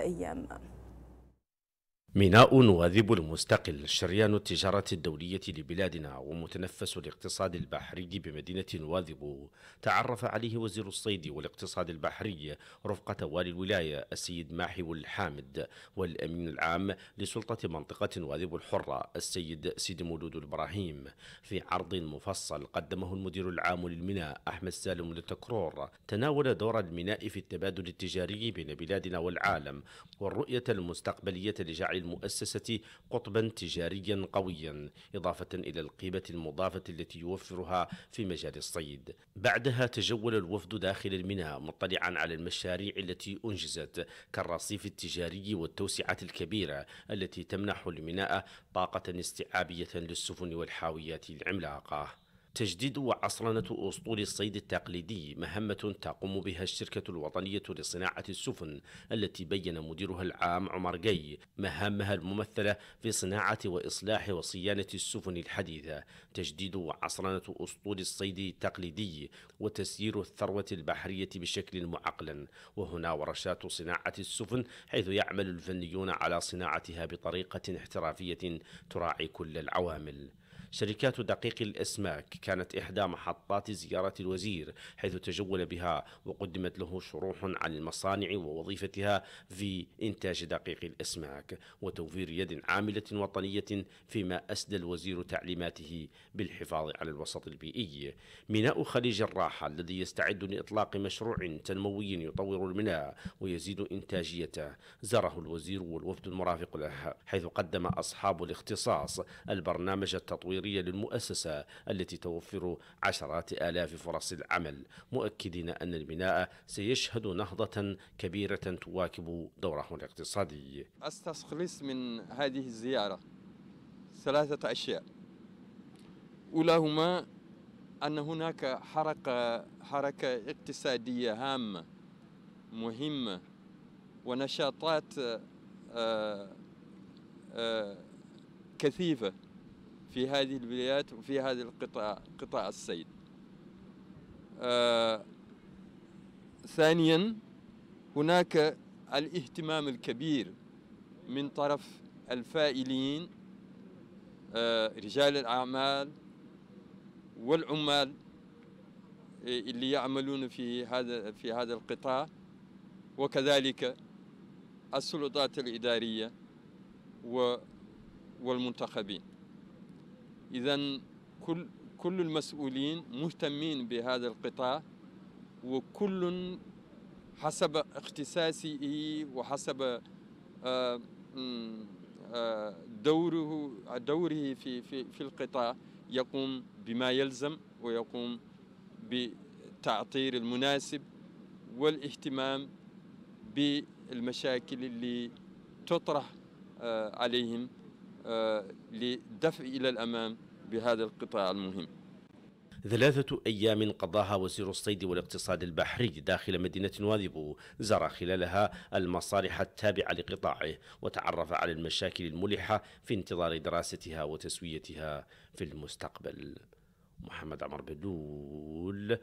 أيام ميناء وذيب المستقل شريان التجارة الدولية لبلادنا ومتنفس الاقتصاد البحري بمدينة واذب تعرف عليه وزير الصيد والاقتصاد البحري رفقة والي الولاية السيد ماحي الحامد والأمين العام لسلطة منطقة واذب الحرة السيد سيد مولود البراهيم في عرض مفصل قدمه المدير العام للميناء أحمد سالم للتكرور تناول دور الميناء في التبادل التجاري بين بلادنا والعالم والرؤية المستقبلية لجعل للمؤسسة قطبا تجاريا قويا إضافة إلى القيمة المضافة التي يوفرها في مجال الصيد بعدها تجول الوفد داخل الميناء مطلعا على المشاريع التي أنجزت كالرصيف التجاري والتوسعة الكبيرة التي تمنح الميناء طاقة استيعابية للسفن والحاويات العملاقة تجديد وعصرنة أسطول الصيد التقليدي مهمة تقوم بها الشركة الوطنية لصناعة السفن التي بين مديرها العام عمر جي مهامها الممثلة في صناعة وإصلاح وصيانة السفن الحديثة تجديد وعصرنة أسطول الصيد التقليدي وتسيير الثروة البحرية بشكل معقل وهنا ورشات صناعة السفن حيث يعمل الفنيون على صناعتها بطريقة احترافية تراعي كل العوامل شركات دقيق الاسماك كانت احدى محطات زياره الوزير حيث تجول بها وقدمت له شروح عن المصانع ووظيفتها في انتاج دقيق الاسماك وتوفير يد عامله وطنيه فيما اسدى الوزير تعليماته بالحفاظ على الوسط البيئي. ميناء خليج الراحه الذي يستعد لاطلاق مشروع تنموي يطور الميناء ويزيد انتاجيته زاره الوزير والوفد المرافق له حيث قدم اصحاب الاختصاص البرنامج التطوير الخيرية للمؤسسة التي توفر عشرات آلاف فرص العمل مؤكدين أن البناء سيشهد نهضة كبيرة تواكب دوره الاقتصادي أستخلص من هذه الزيارة ثلاثة أشياء أولاهما أن هناك حركة, حركة اقتصادية هامة مهمة ونشاطات آه، آه، كثيفة في هذه الولايات وفي هذا القطاع قطاع الصيد آه ثانيا هناك الاهتمام الكبير من طرف الفائلين آه رجال الأعمال والعمال آه، اللي يعملون في هذا في هذا القطاع وكذلك السلطات الإدارية والمنتخبين إذا كل كل المسؤولين مهتمين بهذا القطاع وكل حسب اختصاصه وحسب آه، آه، دوره دوره في في في القطاع يقوم بما يلزم ويقوم بتعطير المناسب والاهتمام بالمشاكل اللي تطرح آه، عليهم آه، لدفع إلى الأمام بهذا القطاع المهم ثلاثة أيام قضاها وزير الصيد والاقتصاد البحري داخل مدينة نواذبو زار خلالها المصالح التابعة لقطاعه وتعرف على المشاكل الملحة في انتظار دراستها وتسويتها في المستقبل محمد عمر بدول